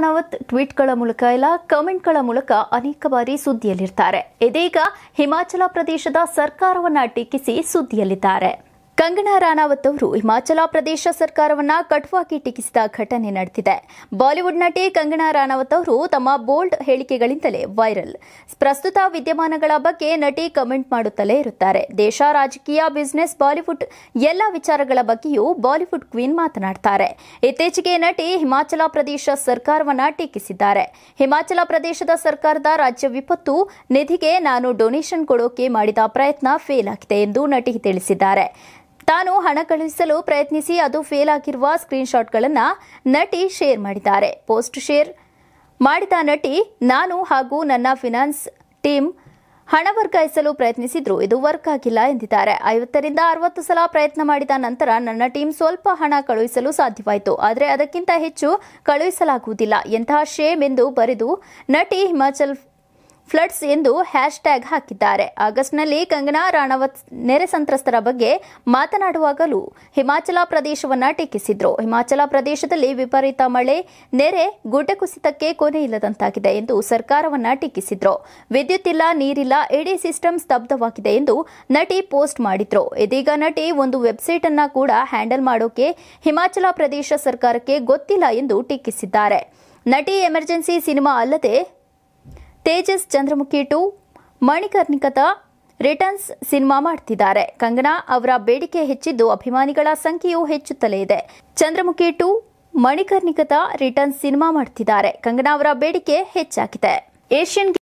ರಾಣಾವತ್ ಟ್ವೀಟ್ಗಳ ಮೂಲಕ ಇಲ್ಲ ಕಮೆಂಟ್ಗಳ ಮೂಲಕ ಅನೇಕ ಬಾರಿ ಸುದ್ದಿಯಲ್ಲಿರ್ತಾರೆ ಇದೀಗ ಹಿಮಾಚಲ ಪ್ರದೇಶದ ಸರ್ಕಾರವನ್ನ ಟೀಕಿಸಿ ಸುದ್ದಿಯಲ್ಲಿದ್ದಾರೆ ಕಂಗನಾ ರಾಣಾವತ್ ಅವರು ಹಿಮಾಚಲ ಪ್ರದೇಶ ಸರ್ಕಾರವನ್ನ ಕಟುವಾಗಿ ಟೀಕಿಸಿದ ಘಟನೆ ನಡೆದಿದೆ ಬಾಲಿವುಡ್ ನಟಿ ಕಂಗನಾ ರಾಣಾವತ್ ಅವರು ತಮ್ಮ ಬೋಲ್ಡ್ ಹೇಳಿಕೆಗಳಿಂದಲೇ ವೈರಲ್ ಪ್ರಸ್ತುತ ವಿದ್ಯಮಾನಗಳ ಬಗ್ಗೆ ನಟಿ ಕಮೆಂಟ್ ಮಾಡುತ್ತಲೇ ಇರುತ್ತಾರೆ ದೇಶ ರಾಜಕೀಯ ಬಿಸಿನೆಸ್ ಬಾಲಿವುಡ್ ಎಲ್ಲ ವಿಚಾರಗಳ ಬಗ್ಗೆಯೂ ಬಾಲಿವುಡ್ ಕ್ವೀನ್ ಮಾತನಾಡುತ್ತಾರೆ ಇತ್ತೀಚೆಗೆ ನಟಿ ಹಿಮಾಚಲ ಪ್ರದೇಶ ಸರ್ಕಾರವನ್ನ ಟೀಕಿಸಿದ್ದಾರೆ ಹಿಮಾಚಲ ಪ್ರದೇಶದ ಸರ್ಕಾರದ ರಾಜ್ಯ ವಿಪತ್ತು ನಿಧಿಗೆ ನಾನು ಡೊನೇಷನ್ ಕೊಡೋಕೆ ಮಾಡಿದ ಪ್ರಯತ್ನ ಫೇಲ್ ಆಗಿದೆ ಎಂದು ನಟಿ ತಿಳಿಸಿದ್ದಾರೆ ತಾನು ಹಣ ಕಳುಹಿಸಲು ಪ್ರಯತ್ನಿಸಿ ಅದು ಫೇಲ್ ಆಗಿರುವ ಸ್ಕ್ರೀನ್ಶಾಟ್ಗಳನ್ನು ನಟಿ ಶೇರ್ ಮಾಡಿದ್ದಾರೆ ಪೋಸ್ಟ್ ಶೇರ್ ಮಾಡಿದ ನಟಿ ನಾನು ಹಾಗೂ ನನ್ನ ಫಿನಾನ್ಸ್ ಟೀಮ್ ಹಣ ವರ್ಗಾಯಿಸಲು ಪ್ರಯತ್ನಿಸಿದ್ರು ಇದು ವರ್ಕ್ ಆಗಿಲ್ಲ ಎಂದಿದ್ದಾರೆ ಐವತ್ತರಿಂದ ಅರವತ್ತು ಸಲ ಪ್ರಯತ್ನ ಮಾಡಿದ ನಂತರ ನನ್ನ ಟೀಮ್ ಸ್ವಲ್ಪ ಹಣ ಕಳುಹಿಸಲು ಸಾಧ್ಯವಾಯಿತು ಆದರೆ ಅದಕ್ಕಿಂತ ಹೆಚ್ಚು ಕಳುಹಿಸಲಾಗುವುದಿಲ್ಲ ಎಂತಹ ಶೇಮ್ ಎಂದು ಬರೆದು ನಟಿ ಹಿಮಾಚಲ್ ಫ್ಲಡ್ಸ್ ಎಂದು ಹ್ಯಾಶ್ ಟ್ಯಾಗ್ ಹಾಕಿದ್ದಾರೆ ಆಗಸ್ಟ್ನಲ್ಲಿ ಕಂಗನಾ ರಾಣವತ್ ನೆರೆ ಸಂತ್ರಸ್ತರ ಬಗ್ಗೆ ಮಾತನಾಡುವಾಗಲೂ ಹಿಮಾಚಲ ಪ್ರದೇಶವನ್ನು ಟೀಕಿಸಿದ್ರು ಹಿಮಾಚಲ ಪ್ರದೇಶದಲ್ಲಿ ವಿಪರೀತ ಮಳೆ ನೆರೆ ಗುಡ್ಡೆ ಕುಸಿತಕ್ಕೆ ಕೊನೆ ಇಲ್ಲದಂತಾಗಿದೆ ಎಂದು ಸರ್ಕಾರವನ್ನು ಟೀಕಿಸಿದ್ರು ವಿದ್ಯುತ್ ಇಲ್ಲ ನೀರಿಲ್ಲ ಇಡೀ ಸಿಸ್ಟಮ್ ಸ್ತಬ್ಧವಾಗಿದೆ ಎಂದು ನಟಿ ಪೋಸ್ಟ್ ಮಾಡಿದ್ರು ಇದೀಗ ನಟಿ ಒಂದು ವೆಬ್ಸೈಟ್ ಅನ್ನ ಕೂಡ ಹ್ಯಾಂಡಲ್ ಮಾಡೋಕೆ ಹಿಮಾಚಲ ಪ್ರದೇಶ ಸರ್ಕಾರಕ್ಕೆ ಗೊತ್ತಿಲ್ಲ ಎಂದು ಟೀಕಿಸಿದ್ದಾರೆ ನಟಿ ಎಮರ್ಜೆನ್ಸಿ ಸಿನಿಮಾ ಅಲ್ಲದೆ ತೇಜಸ್ ಚಂದ್ರಮುಖಿ ಟು ಮಣಿಕರ್ಣಿಕತ ರಿಟರ್ನ್ಸ್ ಸಿನಿಮಾ ಮಾಡ್ತಿದ್ದಾರೆ ಕಂಗನಾ ಅವರ ಬೇಡಿಕೆ ಹೆಚ್ಚಿದ್ದು ಅಭಿಮಾನಿಗಳ ಸಂಖ್ಯೆಯೂ ಹೆಚ್ಚುತ್ತಲೇ ಇದೆ ಚಂದ್ರಮುಖಿ ಟು ಮಣಿಕರ್ಣಿಕತ ರಿಟರ್ನ್ಸ್ ಸಿನಿಮಾ ಮಾಡ್ತಿದ್ದಾರೆ ಕಂಗನಾ ಅವರ ಬೇಡಿಕೆ ಹೆಚ್ಚಾಗಿದೆ ಏಷ್ಯನ್